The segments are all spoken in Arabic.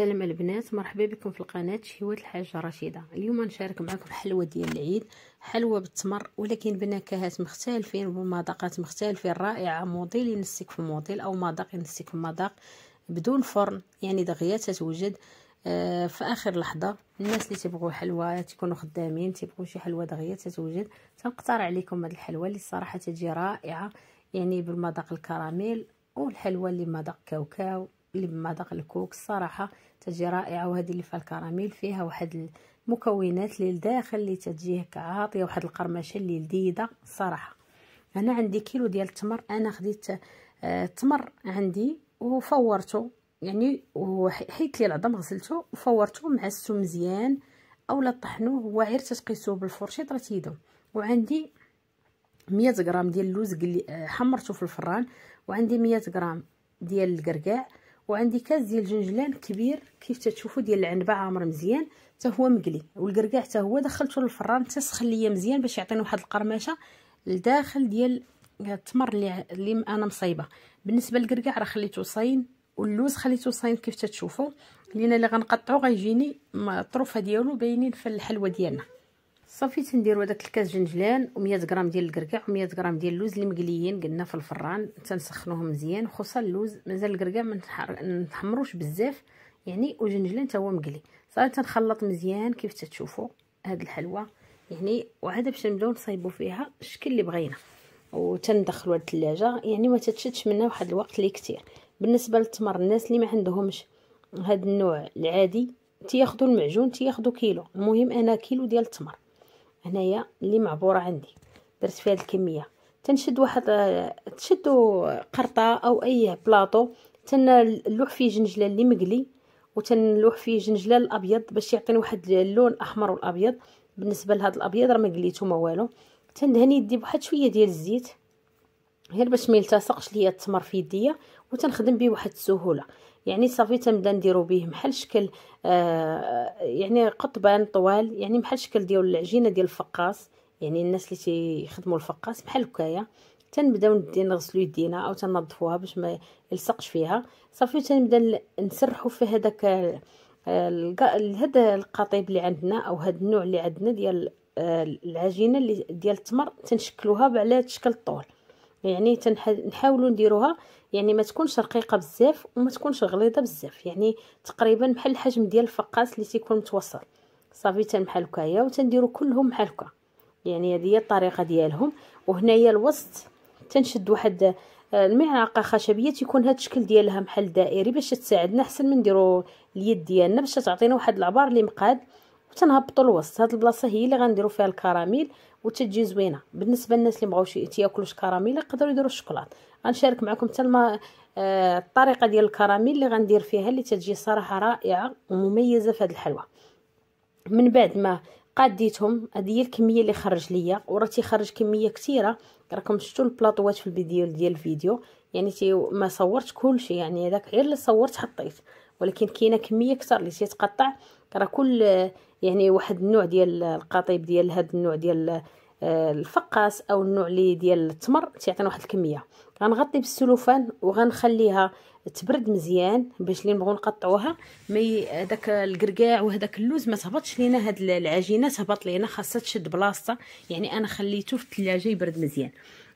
السلام البنات مرحبا بكم في القناه شهوات الحاجه رشيده اليوم نشارك معكم حلوه ديال العيد حلوه بالتمر ولكن بنكهات مختلفين ومذاقات مختلفين رائعه موديل ينسيك في موديل او مذاق ينسيك في مذاق بدون فرن يعني دغيا تتوجد آه، في اخر لحظه الناس اللي تبغوا حلوه تكونوا خدامين تبغوا شي حلوه دغيا تتوجد تنقترح عليكم هذه الحلوه اللي الصراحه تجي رائعه يعني بالمذاق الكراميل والحلوه اللي مذاق كاوكاو اللي بمذاق الكوك الصراحه تجي رائعه وهذه اللي فيها الكراميل فيها واحد المكونات اللي لداخل اللي تجيه عاطيه واحد القرمشه اللي لذيذه الصراحه انا عندي كيلو ديال التمر انا خديت التمر آه، عندي وفورته يعني وحيت لي العظم غسلته وفورته معسته مزيان اولا طحنوه وغير تتقيسوه بالفرشيط راه تيدوم وعندي 100 غرام ديال اللوز آه، حمرته في الفران وعندي 100 غرام ديال الكركاع وعندي كاس ديال الجنجلان كبير كيف تتشوفوا ديال العنبه عامر مزيان حتى هو مقلي والكركاع حتى هو دخلته للفران تسخن ليا مزيان باش يعطيني واحد القرمشه لداخل ديال التمر اللي اللي انا مصايبه بالنسبه للكركاع راه خليته صاين واللوز خليته صاين كيف تتشوفوا لان اللي غنقطعو غيجيني الطروفه ديالو باينين في الحلوه ديالنا صافي تنديروا هداك الكاس جنجلان و100 غرام ديال الكركاع و100 غرام ديال اللوز اللي مقليين قلنا في الفران تنسخنوهم مزيان خصوصا اللوز مازال الكركاع ما بزاف يعني وجنجلان حتى هو مقلي صافي تنخلط مزيان كيف تتشوفوا هاد الحلوه يعني وعاد باش نبداو نصايبوا فيها الشكل اللي بغينا وتندخلوا التلاجة يعني ما تتشدش منها واحد الوقت اللي كثير بالنسبه للتمر الناس اللي ما عندهمش هاد النوع العادي تياخذوا المعجون تياخذوا كيلو المهم انا كيلو ديال التمر هنايا اللي معبوره عندي درت فيها الكميه تنشد واحد تشدو قرطه او اي بلاطو تنلوح فيه جنجله اللي مقلي وتنلوح فيه جنجله الابيض باش يعطيني واحد اللون الاحمر والابيض بالنسبه لهذا الابيض راه ما قليتو ما والو تندهن يدي بواحد شويه ديال الزيت غير باش ما يلتصقش ليا التمر في يديا وتنخدم به بواحد السهوله يعني صافي تنبدا نديرو به بحال شكل آه يعني قطبان طوال يعني بحال شكل ديال العجينه ديال الفقاص يعني الناس اللي تيخدموا الفقاص بحال هكايا تنبداو ندي نغسلو يدينا او تنظفوها باش ما يلصقش فيها صافي تنبدا نسرحو في هذاك هذا آه، القطيب اللي عندنا او هذا النوع اللي عندنا ديال آه، العجينه اللي ديال التمر تنشكلوها على شكل الطول يعني نحاولوا نديروها يعني ما تكونش رقيقه بزاف وما تكونش غليظه بزاف يعني تقريبا بحال الحجم ديال الفقاس اللي تيكون متوسط صافي تن بحال هكايا وتنديروا كلهم بحال هكا يعني هذه هي الطريقه ديالهم وهنايا الوسط تنشد واحد آه، المعلقه خشبيه تيكون هذا الشكل ديالها بحال دائري باش تساعدنا احسن من نديروا اليد ديالنا باش تعطينا واحد العبار اللي مقاد وتنهبطوا الوسط هاد البلاصه هي اللي غنديروا فيها الكراميل وتجي زوينه بالنسبه للناس اللي شي ياكلوش كراميل يقدروا يديروا الشوكولاط غنشارك معكم حتى الما... آه الطريقه ديال الكراميل اللي غندير فيها اللي تتجي صراحه رائعه ومميزه في هذه الحلوه من بعد ما قاديتهم هذه هي الكميه اللي خرج ليا وراه تيخرج كميه كثيره راكم شفتوا البلاطوات في الفيديو ديال الفيديو يعني تي ما صورت كلشي يعني هذاك غير اللي صورت حطيت ولكن كاينه كميه كثر اللي تيتقطع راه كل يعني واحد النوع ديال القطيب ديال هذا النوع ديال آه، الفقاس او النوع اللي ديال التمر تيعطينا واحد الكميه غنغطي بالسلوفان وغنخليها تبرد مزيان باش اللي نبغوا نقطعوها ما داك الكركاع وهداك اللوز ما تهبطش لينا هاد العجينه تهبط لينا خاصها تشد بلاصتها يعني انا خليته في الثلاجه يبرد مزيان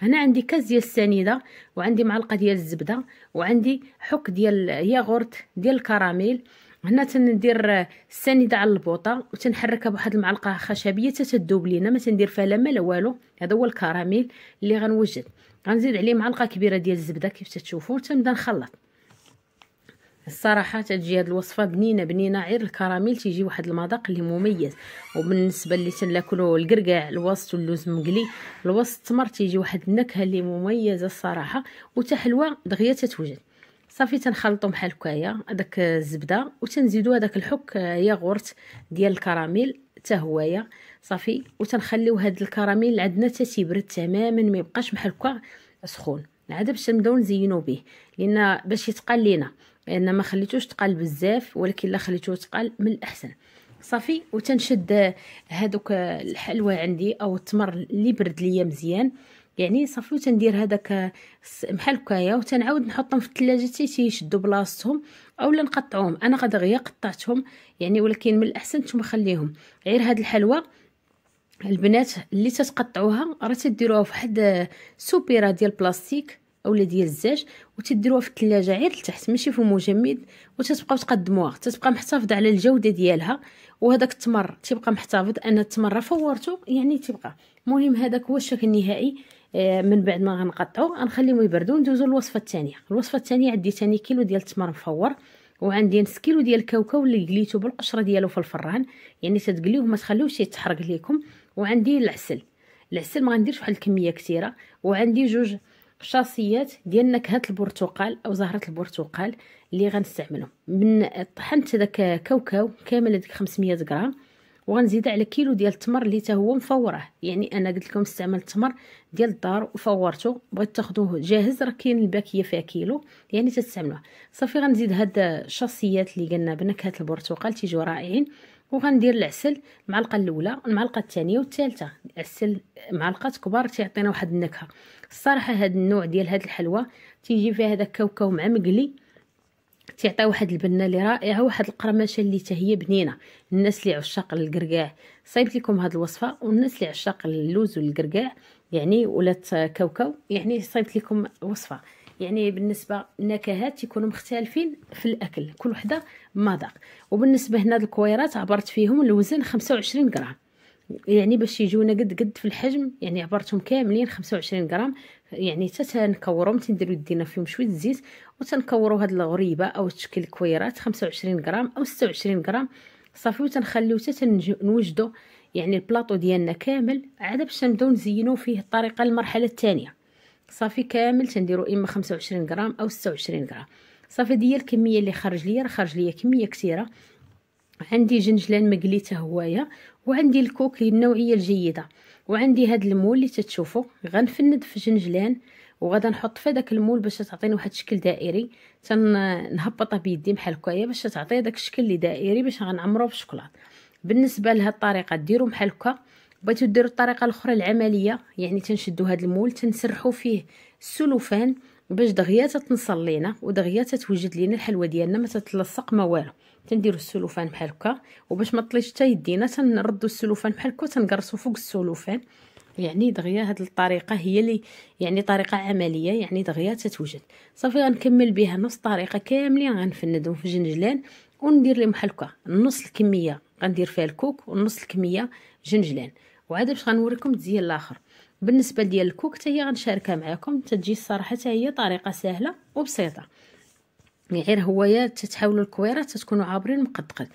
هنا عندي كاس ديال السنيده وعندي معلقه ديال الزبده وعندي حك ديال ياغورت ديال الكراميل هنا تندير السنيده على البوطه وتنحركها بواحد المعلقه خشبيه تتذوب لينا ما تندير فيها لا ما لا والو هذا هو الكراميل اللي غنوجد غنزيد عليه معلقه كبيره ديال الزبده كيف تتشوفوا تنبدا نخلط الصراحه تجي هاد الوصفه بنينه بنينه غير الكراميل تيجي واحد المذاق اللي مميز وبالنسبه اللي تناكلو القرقع الوسط واللوز مقلي الوسط التمر تيجي واحد النكهه اللي مميزه الصراحه وتا حلوه دغيا تتوجد صافي تنخلطو بحال هكايا هذاك الزبده وتنزيدو هذاك الحك آه، ياغورت ديال الكراميل حتى هويا صافي وتنخليو هاد الكراميل عندنا حتى تيبرد تماما ما يبقاش بحال هكا سخون عاد باش نبداو نزينو به لان باش يتقال لينا لان ما خليتوش تقال بزاف ولكن لا خليتوه تقال من الاحسن صافي وتنشد هادوك الحلوى عندي او التمر اللي برد ليا مزيان يعني صافي وتندير هذاك بحال هكايا وتنعاود نحطهم في الثلاجه حتى تيشدوا بلاصتهم اولا نقطعوهم انا غدا غير قطعتهم يعني ولكن من الاحسن نتوما خليهم غير هاد الحلوى البنات اللي تتقطعوها راه تديروها في واحد سوبيره ديال بلاستيك اولا ديال الزاج وتديروها في الثلاجه غير لتحت ماشي في مجمد وتتبقاو تقدموها تتبقى محتفظه على الجوده ديالها وهذاك التمر تيبقى محتفظ انا التمر فورته يعني تيبقى المهم هذاك هو الشكل النهائي آه، من بعد ما غنقطعو غنخليهم يبردو ندوزو للوصفه الثانيه الوصفه الثانيه عندي ثاني كيلو ديال التمر مفور وعندي نص كيلو ديال الكاوكاو اللي قليتو بالقشره ديالو في الفران يعني تتقليوه ما تخليوش يتحرق ليكم وعندي العسل العسل ما غنديرش واحد الكميه كثيره وعندي جوج شاصيات ديال نكهه البرتقال او زهره البرتقال اللي غنستعملهم من طحنت داك كاوكاو كامل هذيك 500 غرام وغنزيد على كيلو ديال التمر اللي حتى هو مفوره يعني انا قلت لكم استعملت التمر ديال الدار وفورته بغيت تاخذوه جاهز راه كاين الباكيه فيها كيلو يعني تستعملوه صافي غنزيد هاد الشاصيات اللي قلنا بنكهه البرتقال تيجيو رائعين وغندير العسل المعلقه الاولى المعلقه الثانيه والثالثه العسل معلقه كبار تيعطينا واحد النكهه الصراحه هاد النوع ديال هاد الحلوى تيجي فيها هذا الكاوكاو مع مقلي تيعطي واحد البنه اللي رائعه واحد القرمشه اللي حتى هي بنينه الناس اللي عشاق الكركاع صايبت لكم هاد الوصفه والناس اللي عشاق اللوز والكركاع يعني ولات كاوكاو يعني صايبت لكم وصفه يعني بالنسبه النكهات يكونوا مختلفين في الاكل كل وحده مذاق وبالنسبه هنا الكويرات عبرت فيهم الوزن 25 غرام يعني باش يجونا قد قد في الحجم يعني عبرتهم كاملين 25 غرام يعني حتى تنكورهم تنديرو يدينا فيهم شويه الزيت وتنكورو هاد الغريبه او تشكل الكويرات 25 غرام او 26 غرام صافي وتنخليو حتى تنوجدو يعني البلاطو ديالنا كامل عاد باش نبداو نزينو فيه الطريقه للمرحله الثانيه صافي كامل تنديرو اما 25 غرام او 26 غرام صافي ديال الكميه اللي خرج ليا راه خرج ليا كميه كثيره عندي جنجلان مقليته هوايا وعندي الكوك النوعيه الجيده وعندي هاد المول اللي تتشوفوا غنفند في جنجلان وغادا نحط في داك المول باش تعطيني واحد الشكل دائري تنهبطه بيدي بحال هكايا باش تعطي داك الشكل اللي دائري باش غنعمرو بالشوكولاط بالنسبه لهاد الطريقه ديروا بحال هكا بغيتو ديروا الطريقه الاخرى العمليه يعني تنشدوا هاد المول تنسرحوا فيه السلوفان باش دغيا تتنصل لينا ودغيا تتوجد لينا الحلوه ديالنا ما تتلصق ما والو تنديروا السلوفان بحال هكا وباش ما طليش حتى يدينا تنردوا السلوفان بحال هكا تنقرصوا فوق السلوفان يعني دغيا هاد الطريقه هي اللي يعني طريقه عمليه يعني دغيا تتوجد صافي غنكمل بها نفس الطريقه كاملين غنفندهم في جنجلان وندير لهم بحال هكا نص الكميه غندير فيها الكوك ونص الكميه جنجلان وعاد باش غنوريكم الديال الاخر بالنسبه ديال الكوك حتى هي غنشاركها معكم تتجي الصراحه حتى هي طريقه سهله وبسيطه يعني غير هوايا تتحاولوا الكويرات تتكونوا عابرين مقدقد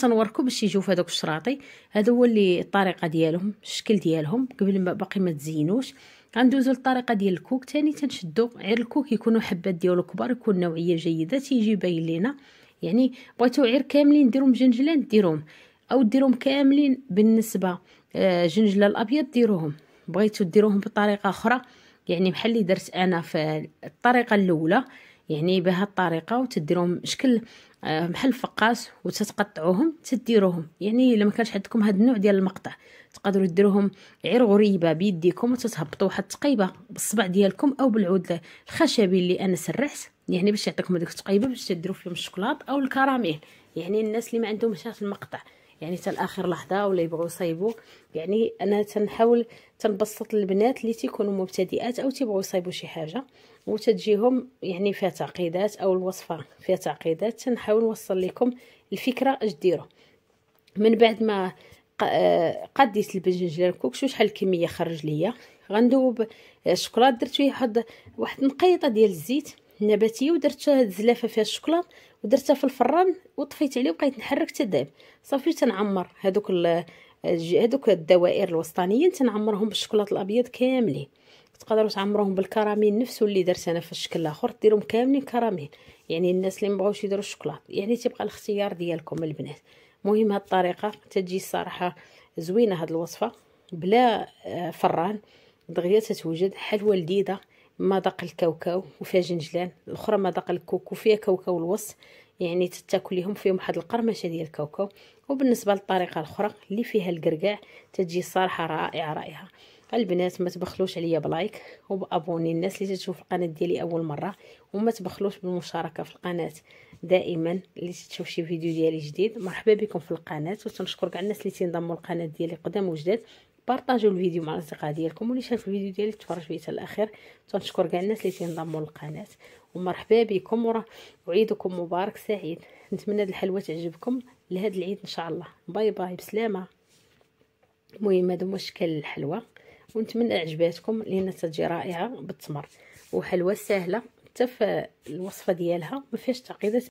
تنوركم باش يجيو في هذوك الشراطي هذا هو اللي الطريقه ديالهم الشكل ديالهم قبل ما باقي ما تزينوش غندوزو للطريقه ديال الكوك تاني تنشدو غير الكوك يكونوا حبات ديالو كبار يكون نوعيه جيده تيجي باين لينا يعني بغيتو غير كاملين ديروهم جنجلان ديروهم او ديروهم كاملين بالنسبه آه، جنجله الابيض ديروهم بغيتو ديروهم بطريقه اخرى يعني بحال اللي درت انا في الطريقه الاولى يعني بهالطريقه وتديرهم شكل آه، بحال الفقاس وتتقطعوهم تديروهم يعني الا ما كانش عندكم هذا النوع ديال المقطع تقدروا ديروهم عير غريبه بيديكم وتتهبطوا واحد التقيبه بالصبع ديالكم او بالعود الخشبي اللي انا سرحت يعني باش يعطيكم هذيك التقيبه باش تديروا فيهم الشوكولاط او الكراميل يعني الناس اللي ما عندهمش هذا المقطع يعني حتى لاخر لحظه ولا يبغوا يصايبوا يعني انا تنحاول تنبسط للبنات اللي تيكونوا مبتدئات او تيبغوا يصايبوا شي حاجه وتتجيهم يعني فيها تعقيدات او الوصفه فيها تعقيدات تنحاول نوصل لكم الفكره اش ديروا من بعد ما قديت الباذنجان الكوكشو شحال الكميه خرج ليا غندوب الشوكولاط درت فيه واحد واحد نقيطه ديال الزيت نباتيه ودرت هاد الزلافه فيها الشوكولاط ودرتها في الفران وطفيت عليه وبقيت نحرك تذاب صافي تنعمر هذوك هذوك الدوائر الوسطانيين تنعمرهم بالشوكولاط الابيض كاملين تقدروا تعمروهم بالكراميل نفسه اللي درت انا في الشكل الاخر ديرهم كاملين كراميل يعني الناس اللي مبغاوش يديروا الشوكولاط يعني تيبقى الاختيار ديالكم البنات مهم هاد الطريقه تجي الصراحه زوينه هاد الوصفه بلا آه، فران دغيا تتوجد حلوه لذيذه مذاق الكاوكاو وفيها جنجلان الاخرى مذاق الكوكو فيها كاوكاو الوص يعني تتاكل فيهم واحد القرمشه ديال الكاوكاو وبالنسبه للطريقه الاخرى اللي فيها الكركاع تجي صراحه رائعه رائعه البنات ما تبخلوش عليا بلايك وبابوني الناس اللي تشوف القناه ديالي اول مره وما تبخلوش بالمشاركه في القناه دائما اللي تشوف شي فيديو ديالي جديد مرحبا بكم في القناه وتنشكر كاع الناس اللي تنضموا للقناه ديالي قدام وجداد بارطاجيو الفيديو مع الاصدقاء ديالكم واللي شاف الفيديو ديالي تفرج فيه حتى الاخير تنشكر كاع الناس اللي تنضموا للقناه ومرحبا بكم وراه وعيدكم مبارك سعيد نتمنى هاد الحلوه تعجبكم لهاد العيد ان شاء الله باي باي بسلامه المهم هذا هو شكل الحلوه ونتمنى عجباتكم لان تجي رائعه بالتمر وحلوه سهله حتى في الوصفه ديالها ما فيهاش تعقيدات